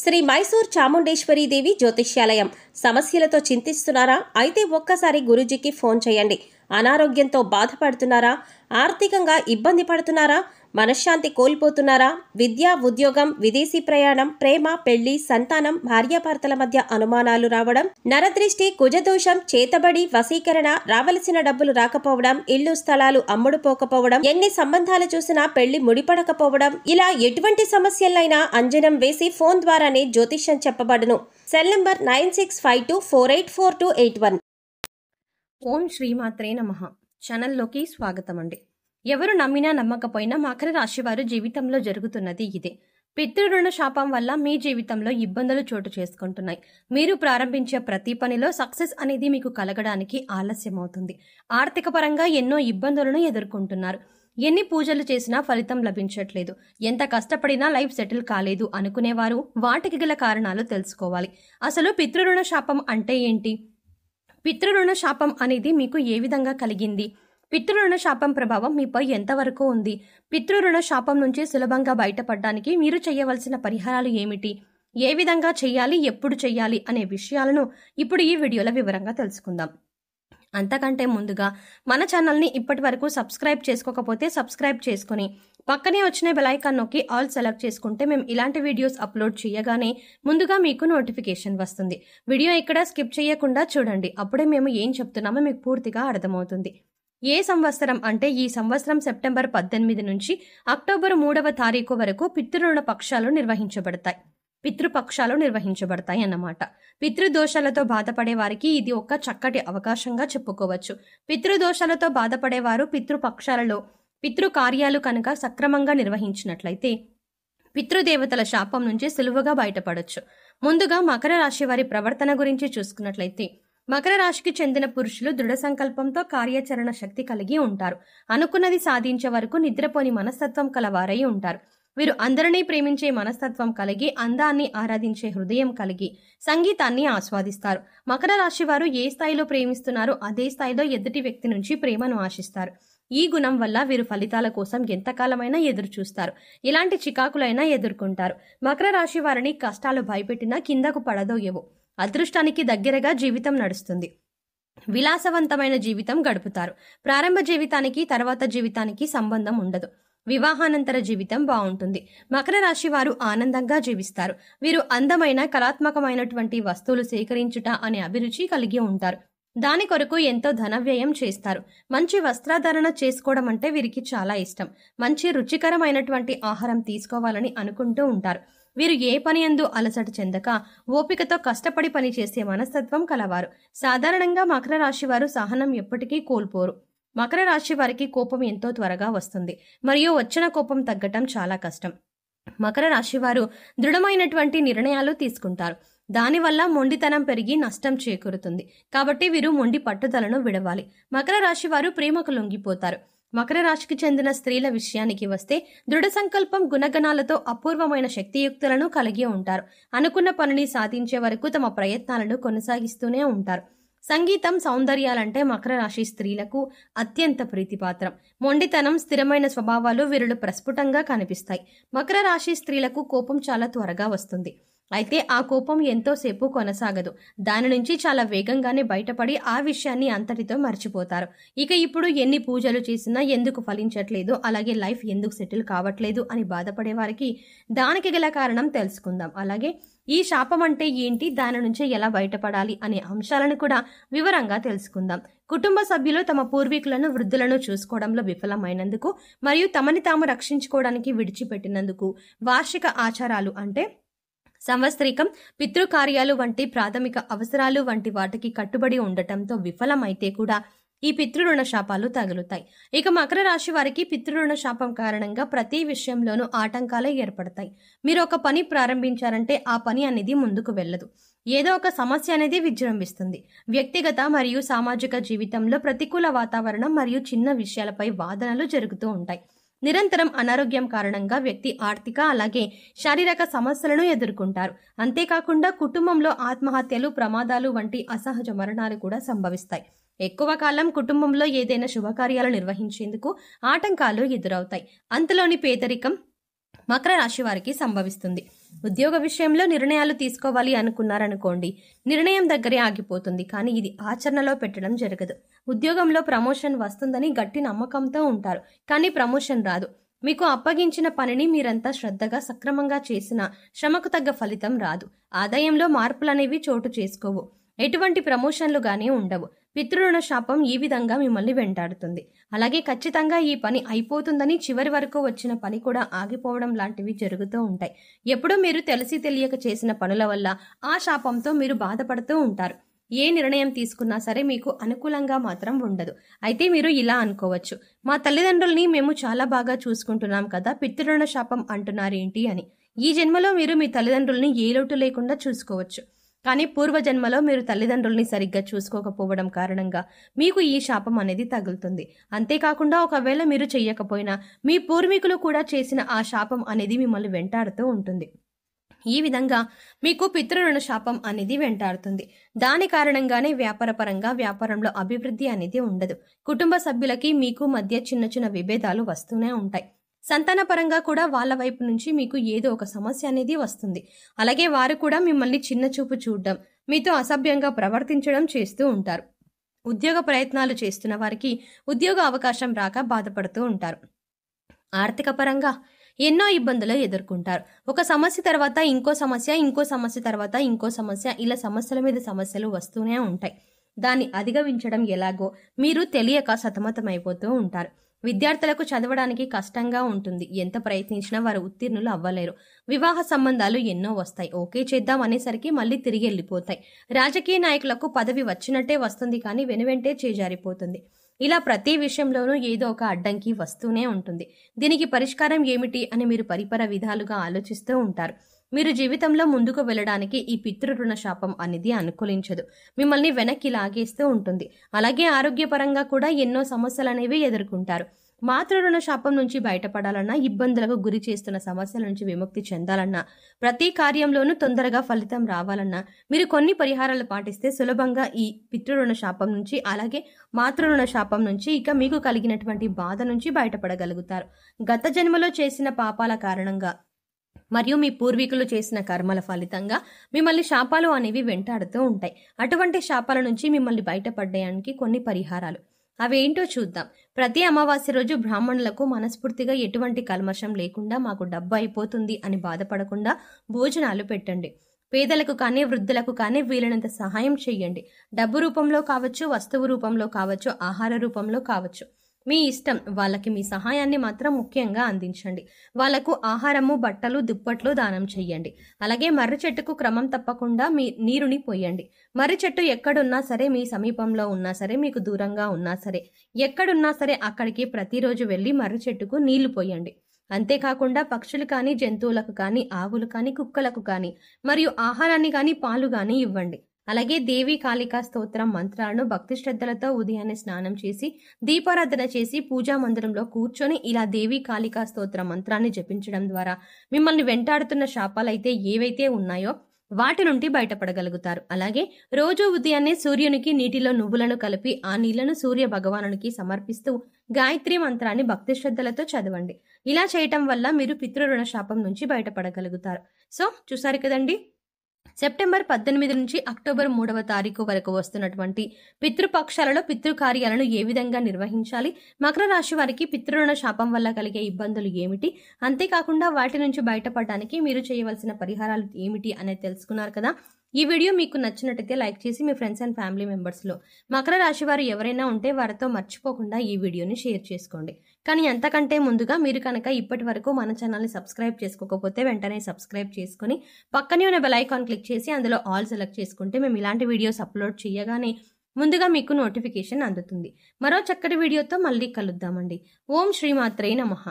శ్రీ మైసూర్ చాముండేశ్వరీదేవి జ్యోతిష్యాలయం సమస్యలతో చింతిస్తున్నారా అయితే ఒక్కసారి గురూజీకి ఫోన్ చేయండి అనారోగ్యంతో బాధపడుతున్నారా ఆర్థికంగా ఇబ్బంది పడుతున్నారా మనశ్శాంతి కోల్పోతున్నారా విద్య ఉద్యోగం విదేశీ ప్రయాణం ప్రేమ పెళ్లి సంతానం భార్యాభర్తల మధ్య అనుమానాలు రావడం నరదృష్టి కుజదోషం చేతబడి వశీకరణ రావలసిన డబ్బులు రాకపోవడం ఇల్లు స్థలాలు అమ్ముడుపోకపోవడం ఎన్ని సంబంధాలు చూసినా పెళ్లి ముడిపడకపోవడం ఇలా ఎటువంటి సమస్యలైనా అంజనం వేసి ఫోన్ ద్వారానే జ్యోతిష్యం చెప్పబడును cell number nine six five two four eight four two eight one ఓం శ్రీమాత్రే నమ ఛానల్లోకి స్వాగతం అండి ఎవరు నమ్మినా నమ్మకపోయినా మకర రాశివారు జీవితంలో జరుగుతున్నది ఇదే పితృరుణ శాపం వల్ల మీ జీవితంలో ఇబ్బందులు చోటు చేసుకుంటున్నాయి మీరు ప్రారంభించే ప్రతి పనిలో సక్సెస్ అనేది మీకు కలగడానికి ఆలస్యం అవుతుంది ఆర్థిక పరంగా ఎన్నో ఇబ్బందులను ఎదుర్కొంటున్నారు ఎన్ని పూజలు చేసినా ఫలితం లభించట్లేదు ఎంత కష్టపడినా లైఫ్ సెటిల్ కాలేదు అనుకునేవారు వాటికి గల కారణాలు తెలుసుకోవాలి అసలు పితృరుణ శాపం అంటే ఏంటి పితృరుణ శాపం అనేది మీకు ఏ విధంగా కలిగింది పితృరుణ శాపం ప్రభావం మీపై ఎంతవరకు ఉంది పితృరుణ శాపం నుంచి సులభంగా బయటపడడానికి మీరు చేయవలసిన పరిహారాలు ఏమిటి ఏ విధంగా చేయాలి ఎప్పుడు చేయాలి అనే విషయాలను ఇప్పుడు ఈ వీడియోలో వివరంగా తెలుసుకుందాం అంతకంటే ముందుగా మన ఛానల్ని ఇప్పటి వరకు సబ్స్క్రైబ్ చేసుకోకపోతే సబ్స్క్రైబ్ చేసుకుని పక్కనే వచ్చిన బెలైకాన్ నొక్కి ఆల్ సెలెక్ట్ చేసుకుంటే మేము ఇలాంటి వీడియోస్ అప్లోడ్ చేయగానే ముందుగా మీకు నోటిఫికేషన్ వస్తుంది వీడియో ఇక్కడ స్కిప్ చేయకుండా చూడండి అప్పుడే మేము ఏం చెప్తున్నామో మీకు పూర్తిగా అర్థమవుతుంది ఏ సంవత్సరం అంటే ఈ సంవత్సరం సెప్టెంబర్ పద్దెనిమిది నుంచి అక్టోబర్ మూడవ తారీఖు వరకు పితృరుణ పక్షాలు నిర్వహించబడతాయి పితృపక్షాలు నిర్వహించబడతాయి అన్నమాట పితృదోషాలతో బాధపడే వారికి ఇది ఒక చక్కటి అవకాశంగా చెప్పుకోవచ్చు పితృదోషాలతో బాధపడేవారు పితృపక్షాలలో పితృ కార్యాలు కనుక సక్రమంగా నిర్వహించినట్లయితే పితృదేవతల శాపం నుంచి సులువుగా బయటపడొచ్చు ముందుగా మకర రాశి వారి ప్రవర్తన గురించి చూసుకున్నట్లయితే మకర రాశికి చెందిన పురుషులు దృఢ సంకల్పంతో కార్యాచరణ శక్తి కలిగి ఉంటారు అనుకున్నది సాధించే వరకు నిద్రపోని మనస్తత్వం కలవారై ఉంటారు వీరు అందరినీ ప్రేమించే మనస్తత్వం కలిగి అందాన్ని ఆరాధించే హృదయం కలిగి సంగీతాన్ని ఆస్వాదిస్తారు మకర రాశి వారు ఏ స్థాయిలో ప్రేమిస్తున్నారో అదే స్థాయిలో ఎదుటి వ్యక్తి నుంచి ప్రేమను ఆశిస్తారు ఈ గుణం వల్ల వీరు ఫలితాల కోసం ఎంతకాలమైనా ఎదురు చూస్తారు ఇలాంటి చికాకులైనా ఎదుర్కొంటారు మకర రాశి వారిని కష్టాలు భయపెట్టినా కిందకు పడదోయవు అదృష్టానికి దగ్గరగా జీవితం నడుస్తుంది విలాసవంతమైన జీవితం గడుపుతారు ప్రారంభ జీవితానికి తర్వాత జీవితానికి సంబంధం ఉండదు వివాహానంతర జీవితం బాగుంటుంది మకర రాశి వారు ఆనందంగా జీవిస్తారు వీరు అందమైన కళాత్మకమైనటువంటి వస్తువులు సేకరించుట అనే అభిరుచి కలిగి ఉంటారు దాని కొరకు ఎంతో ధనవ్యయం చేస్తారు మంచి వస్త్రాధారణ చేసుకోవడం అంటే వీరికి చాలా ఇష్టం మంచి రుచికరమైనటువంటి ఆహారం తీసుకోవాలని అనుకుంటూ ఉంటారు వీరు ఏ పని ఎందు అలసట చెందక ఓపికతో కష్టపడి పనిచేసే మనస్తత్వం కలవారు సాధారణంగా మకర రాశి వారు సహనం ఎప్పటికీ కోల్పోరు మకర రాశి వారికి కోపం ఎంతో త్వరగా వస్తుంది మరియు వచ్చిన కోపం తగ్గటం చాలా కష్టం మకర రాశి వారు దృఢమైనటువంటి నిర్ణయాలు తీసుకుంటారు దానివల్ల మొండితనం పెరిగి నష్టం చేకూరుతుంది కాబట్టి వీరు మొండి పట్టుదలను విడవాలి మకర రాశి వారు ప్రేమకు లొంగిపోతారు మకర రాశికి చెందిన స్త్రీల విషయానికి వస్తే దృఢ సంకల్పం గుణగణాలతో అపూర్వమైన శక్తియుక్తులను కలిగి ఉంటారు అనుకున్న పనిని సాధించే వరకు తమ ప్రయత్నాలను కొనసాగిస్తూనే ఉంటారు సంగీతం సౌందర్యాలంటే మకర రాశి స్త్రీలకు అత్యంత ప్రీతిపాత్రం మొండితనం స్థిరమైన స్వభావాలు వీరులు ప్రస్ఫుటంగా కనిపిస్తాయి మకర రాశి స్త్రీలకు కోపం చాలా త్వరగా వస్తుంది అయితే ఆ కోపం ఎంతోసేపు కొనసాగదు దాని నుంచి చాలా వేగంగానే బయటపడి ఆ విషయాన్ని అంతటితో మర్చిపోతారు ఇక ఇప్పుడు ఎన్ని పూజలు చేసినా ఎందుకు ఫలించట్లేదు అలాగే లైఫ్ ఎందుకు సెటిల్ కావట్లేదు అని బాధపడే వారికి దానికి గల కారణం తెలుసుకుందాం అలాగే ఈ శాపం అంటే ఏంటి దాని నుంచి ఎలా బయటపడాలి అనే అంశాలను కూడా వివరంగా తెలుసుకుందాం కుటుంబ సభ్యులు తమ పూర్వీకులను వృద్ధులను చూసుకోవడంలో విఫలమైనందుకు మరియు తమని తాము రక్షించుకోవడానికి విడిచిపెట్టినందుకు వార్షిక ఆచారాలు అంటే సంవత్సరికం పితృకార్యాలు వంటి ప్రాథమిక అవసరాలు వంటి వాటికి కట్టుబడి ఉండటంతో విఫలమైతే కూడా ఈ పితృరుణ శాపాలు తగులుతాయి ఇక మకర రాశి వారికి పితృరుణ శాపం కారణంగా ప్రతి విషయంలోనూ ఆటంకాలే ఏర్పడతాయి మీరు ఒక పని ప్రారంభించారంటే ఆ పని అనేది ముందుకు వెళ్ళదు ఏదో ఒక సమస్య అనేది విజృంభిస్తుంది వ్యక్తిగత మరియు సామాజిక జీవితంలో ప్రతికూల వాతావరణం మరియు చిన్న విషయాలపై వాదనలు జరుగుతూ ఉంటాయి నిరంతరం అనారోగ్యం కారణంగా వ్యక్తి ఆర్థిక అలాగే శారీరక సమస్యలను ఎదుర్కొంటారు అంతేకాకుండా కుటుంబంలో ఆత్మహత్యలు ప్రమాదాలు వంటి అసహజ మరణాలు కూడా సంభవిస్తాయి ఎక్కువ కాలం కుటుంబంలో ఏదైనా శుభకార్యాలు నిర్వహించేందుకు ఆటంకాలు ఎదురవుతాయి అంతలోని పేదరికం మకర రాశి వారికి సంభవిస్తుంది ఉద్యోగ విషయంలో నిర్ణయాలు తీసుకోవాలి అనుకున్నారనుకోండి నిర్ణయం దగ్గరే ఆగిపోతుంది కానీ ఇది ఆచరణలో పెట్టడం జరగదు ఉద్యోగంలో ప్రమోషన్ వస్తుందని గట్టి నమ్మకంతో ఉంటారు కానీ ప్రమోషన్ రాదు మీకు అప్పగించిన పనిని మీరంతా శ్రద్ధగా సక్రమంగా చేసిన శ్రమకు తగ్గ ఫలితం రాదు ఆదాయంలో మార్పులనేవి చోటు చేసుకోవు ఎటువంటి ప్రమోషన్లు కానీ ఉండవు పితృరుణ శాపం ఈ విధంగా మిమ్మల్ని వెంటాడుతుంది అలాగే ఖచ్చితంగా ఈ పని అయిపోతుందని చివరి వరకు వచ్చిన పని కూడా ఆగిపోవడం లాంటివి జరుగుతూ ఉంటాయి ఎప్పుడూ మీరు తెలిసి తెలియక చేసిన పనుల వల్ల ఆ శాపంతో మీరు బాధపడుతూ ఉంటారు ఏ నిర్ణయం తీసుకున్నా సరే మీకు అనుకూలంగా మాత్రం ఉండదు అయితే మీరు ఇలా అనుకోవచ్చు మా తల్లిదండ్రుల్ని మేము చాలా బాగా చూసుకుంటున్నాం కదా పితృరుణ శాపం అంటున్నారేంటి అని ఈ జన్మలో మీరు మీ తల్లిదండ్రుల్ని ఏ లోటు లేకుండా చూసుకోవచ్చు కానీ పూర్వజన్మలో మీరు తల్లిదండ్రుల్ని సరిగ్గా చూసుకోకపోవడం కారణంగా మీకు ఈ శాపం అనేది తగులుతుంది అంతేకాకుండా ఒకవేళ మీరు చెయ్యకపోయినా మీ పూర్వీకులు కూడా చేసిన ఆ శాపం అనేది మిమ్మల్ని వెంటాడుతూ ఉంటుంది ఈ విధంగా మీకు పితృరుణ శాపం అనేది వెంటాడుతుంది దాని కారణంగానే వ్యాపారపరంగా వ్యాపారంలో అభివృద్ధి అనేది ఉండదు కుటుంబ సభ్యులకి మీకు మధ్య చిన్న చిన్న విభేదాలు వస్తూనే ఉంటాయి సంతానపరంగా కూడా వాళ్ళ వైపు నుంచి మీకు ఏదో ఒక సమస్య అనేది వస్తుంది అలాగే వారు కూడా మిమ్మల్ని చిన్న చూపు చూడడం మీతో అసభ్యంగా ప్రవర్తించడం చేస్తూ ఉంటారు ఉద్యోగ ప్రయత్నాలు చేస్తున్న వారికి ఉద్యోగ అవకాశం రాక బాధపడుతూ ఉంటారు ఆర్థిక పరంగా ఎన్నో ఇబ్బందులు ఎదుర్కొంటారు ఒక సమస్య తర్వాత ఇంకో సమస్య ఇంకో సమస్య తర్వాత ఇంకో సమస్య ఇలా సమస్యల మీద సమస్యలు వస్తూనే ఉంటాయి దాన్ని అధిగమించడం ఎలాగో మీరు తెలియక సతమతమైపోతూ ఉంటారు విద్యార్థులకు చదవడానికి కష్టంగా ఉంటుంది ఎంత ప్రయత్నించినా వారు ఉత్తీర్ణులు అవ్వలేరు వివాహ సంబంధాలు ఎన్నో వస్తాయి ఓకే చేద్దాం అనేసరికి మళ్ళీ తిరిగి వెళ్ళిపోతాయి రాజకీయ నాయకులకు పదవి వచ్చినట్టే వస్తుంది కానీ వెనువెంటే చేజారిపోతుంది ఇలా ప్రతి విషయంలోనూ ఏదో ఒక అడ్డంకి వస్తూనే ఉంటుంది దీనికి పరిష్కారం ఏమిటి అని మీరు పరిపర విధాలుగా ఆలోచిస్తూ ఉంటారు మీరు జీవితంలో ముందుకు వెళ్ళడానికి ఈ పితృరుణ శాపం అనేది అనుకూలించదు మిమ్మల్ని వెనక్కి లాగేస్తూ ఉంటుంది అలాగే ఆరోగ్యపరంగా కూడా ఎన్నో సమస్యలు అనేవి ఎదుర్కొంటారు మాతృరుణ శాపం నుంచి బయటపడాలన్నా ఇబ్బందులకు గురి చేస్తున్న సమస్యల నుంచి విముక్తి చెందాలన్నా ప్రతి కార్యంలోనూ తొందరగా ఫలితం రావాలన్నా మీరు కొన్ని పరిహారాలు పాటిస్తే సులభంగా ఈ పితృరుణ శాపం నుంచి అలాగే మాతృరుణ శాపం నుంచి ఇక మీకు కలిగినటువంటి బాధ నుంచి బయటపడగలుగుతారు గత జన్మలో చేసిన పాపాల కారణంగా మరియు మీ పూర్వీకులు చేసిన కర్మల ఫలితంగా మిమ్మల్ని శాపాలు అనేవి వెంటాడుతూ ఉంటాయి అటువంటి శాపాల నుంచి మిమ్మల్ని బయటపడడానికి కొన్ని పరిహారాలు అవేంటో చూద్దాం ప్రతి అమావాస్య రోజు బ్రాహ్మణులకు మనస్ఫూర్తిగా ఎటువంటి కల్మషం లేకుండా మాకు డబ్బు అయిపోతుంది అని బాధపడకుండా భోజనాలు పెట్టండి పేదలకు కానీ వృద్ధులకు కానీ వీలైనంత సహాయం చేయండి డబ్బు రూపంలో కావచ్చు వస్తువు రూపంలో కావచ్చు ఆహార రూపంలో కావచ్చు మీ ఇష్టం వాళ్ళకి మీ సహాయాన్ని మాత్రం ముఖ్యంగా అందించండి వాళ్లకు ఆహారము బట్టలు దుప్పట్లు దానం చేయండి అలాగే మర్రి చెట్టుకు క్రమం తప్పకుండా మీ నీరుని పోయండి మర్రి చెట్టు ఎక్కడున్నా సరే మీ సమీపంలో ఉన్నా సరే మీకు దూరంగా ఉన్నా సరే ఎక్కడున్నా సరే అక్కడికి ప్రతిరోజు వెళ్ళి మర్రి చెట్టుకు నీళ్లు పోయండి అంతేకాకుండా పక్షులు కానీ జంతువులకు కానీ ఆవులు కానీ కుక్కలకు కానీ మరియు ఆహారాన్ని కానీ పాలు కానీ ఇవ్వండి అలాగే దేవి కాళికా స్తోత్రం మంత్రాలను భక్తి శ్రద్ధలతో ఉదయాన్నే స్నానం చేసి దీపారాధన చేసి పూజా మందిరంలో కూర్చొని ఇలా దేవి కాళికా స్తోత్ర మంత్రాన్ని జపించడం ద్వారా మిమ్మల్ని వెంటాడుతున్న శాపాలైతే ఏవైతే ఉన్నాయో వాటి నుండి బయటపడగలుగుతారు అలాగే రోజు ఉదయాన్నే సూర్యునికి నీటిలో నువ్వులను కలిపి ఆ నీళ్లను సూర్య భగవానునికి సమర్పిస్తూ గాయత్రి మంత్రాన్ని భక్తి శ్రద్ధలతో చదవండి ఇలా చేయటం వల్ల మీరు పితృరుణ శాపం నుంచి బయటపడగలుగుతారు సో చూసారు కదండి సెప్టెంబర్ పద్దెనిమిది నుంచి అక్టోబర్ మూడవ తారీఖు వరకు వస్తున్నటువంటి పితృపక్షాలలో పితృకార్యాలను ఏ విధంగా నిర్వహించాలి మకర రాశి వారికి పితృణ శాపం వల్ల కలిగే ఇబ్బందులు ఏమిటి అంతేకాకుండా వాటి నుంచి బయటపడడానికి మీరు చేయవలసిన పరిహారాలు ఏమిటి అనేది తెలుసుకున్నారు కదా ఈ వీడియో మీకు నచ్చినట్టయితే లైక్ చేసి మీ ఫ్రెండ్స్ అండ్ ఫ్యామిలీ మెంబర్స్లో మకర రాశి వారు ఎవరైనా ఉంటే వారితో మర్చిపోకుండా ఈ వీడియోని షేర్ చేసుకోండి కానీ ఎంతకంటే ముందుగా మీరు కనుక ఇప్పటి వరకు మన ఛానల్ని సబ్స్క్రైబ్ చేసుకోకపోతే వెంటనే సబ్స్క్రైబ్ చేసుకుని పక్కనే ఉన్న బెలైకాన్ క్లిక్ చేసి అందులో ఆల్ సెలెక్ట్ చేసుకుంటే మేము ఇలాంటి వీడియోస్ అప్లోడ్ చేయగానే ముందుగా మీకు నోటిఫికేషన్ అందుతుంది మరో చక్కటి వీడియోతో మళ్ళీ కలుద్దామండి ఓం శ్రీమాత్రే నమః